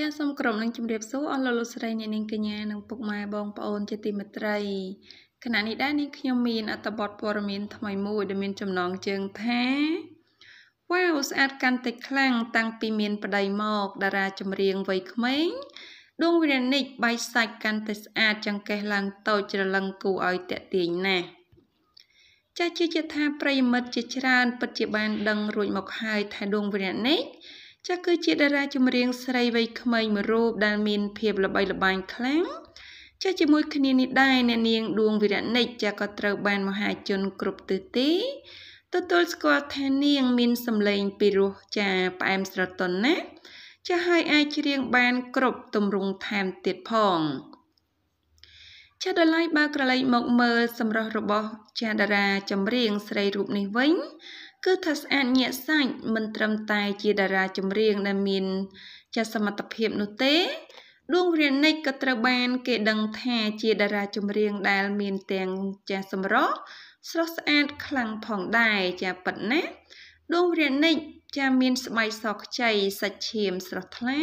ចាសូមក្រុមនឹងជម្រាបសួរអស់លោកលោកស្រីអ្នកនាងកញ្ញានិងពុកម៉ែបងប្អូន ជាទីមេត្រីគណៈនេះដែរនាងខ្ញុំមានអត្ថបទព័ត៌មានថ្មីមួយដែលមានចំណងជើងថាវ៉ាវស្អាតកាន់តែខ្លាំងតាំងពីមាន ប្តីមក តារាចម្រៀងវ័យក្មេងដួងវិរនិចបៃសាច់កាន់តែស្អាតចង្កេះឡើងតូចច្រឡឹងគួរឲ្យតាក់ទាញណាស់ចាស់ជឿជាក់ថាប្រិមិត្តជាច្រើនពិតជាបាន ដឹងរួចមកហើយថាដួងវិរៈនេះចាស់គឺជាតារាចម្រៀងស្រីវ័យក្មេងមួយរូបដែលមានភាពល្បីល្បាញខ្លាំងចាស់ជាមួយគ្នានេះដែរអ្នកនាងដួងវិរៈនិចចាស់ក៏ត្រូវ បាន មហាជនគ្រប់ទិសទីទទួលស្គាល់ថានាងមានសម្លេងពីរោះចាផ្អែមស្រទន់ណាស់ចាស់ហើយអាចច្រៀងបានគ្រប់ទម្រង់ថែមទៀតផងចាដឡៃបើក្រឡេកមកមើលសម្រស់របស់ចាតារាចម្រៀងស្រីរូបនេះវិញគឺថាស្អាតញាក់សាច់មិនត្រឹមតែជាតារាចម្រៀងដែលមានចាស់សមត្ថភាពនោះទេដួងវិរិនិចក៏ត្រូវបាន គេដឹងថាជាតារាចម្រៀងដែលមានទាំងចាស់សម្រស់ស្រស់ស្អាតខ្លាំងផងដែរចាប៉ិតណាដួងវិរិនិចចាមានស្បែកសខ្ចីសាច់ឈាមស្រស់ថ្លា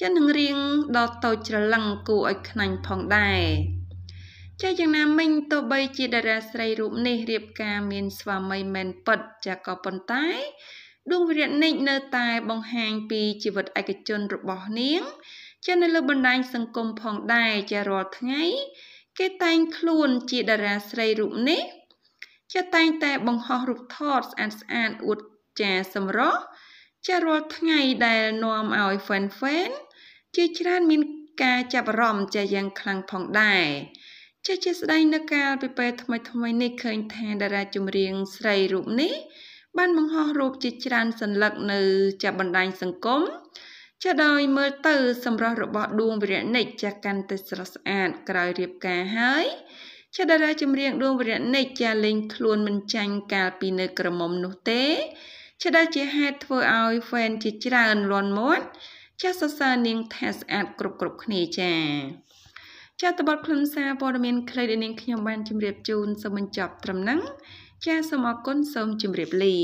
ចានឹងរៀងដល់តូចច្រឡឹងគួរឲ្យខ្នាញ់ផងដែរចាយ៉ាងណាមិញទោះបីជាតារាស្រីរូបនេះរៀបការមានស្វាមីមែនពិតចាក៏ប៉ុន្តែដួងវិរៈនិចនៅតែបង្ហាញពីជីវិតឯកជនរបស់នាងចានៅលើបណ្ដាញសង្គមផងដែរចារាល់ថ្ងៃគេតែងខ្លួនជាតារាស្រីរូបនេះចាតែងតែបង្ហោះរូបថតស្អាតស្អាតអួតចាសម្រស់ចារាល់ថ្ងៃដែលនាំឲ្យ fan fan ជាច្រើនមានការចាប់អារម្មណ៍ចាយ៉ាងខ្លាំងផងដែរជាជាស្ដែងនៅកាលពីពេលថ្មីថ្មីនេះឃើញថាតារាចម្រៀងស្រីរូបនេះ បានបង្ហោះរូបជាច្រើនសន្លឹកនៅចាស់បណ្ដាញសង្គមចាដោយមើលទៅសម្រស់របស់ដួងវិរៈនិចចាកាន់តែស្រស់ស្អាតក្រោយរៀបការហើយចាតារាចម្រៀងដួងវិរៈនិចចាលេងខ្លួនមិនចាញ់កាលពីនៅក្រមុំនោះទេចាដែលជាហេតុធ្វើឲ្យហ្វេនជាច្រើនលន់មាត់ចាសសរសើរនាងថាស្អាតគ្រប់គ្រប់គ្នាចាចាតបទខ្លឹមសារព័ត៌មានខ្លីដែលនាងខ្ញុំបានជម្រាបជូនសូមបញ្ចប់ត្រឹមហ្នឹងចាសូមអរគុណសូមជម្រាបលា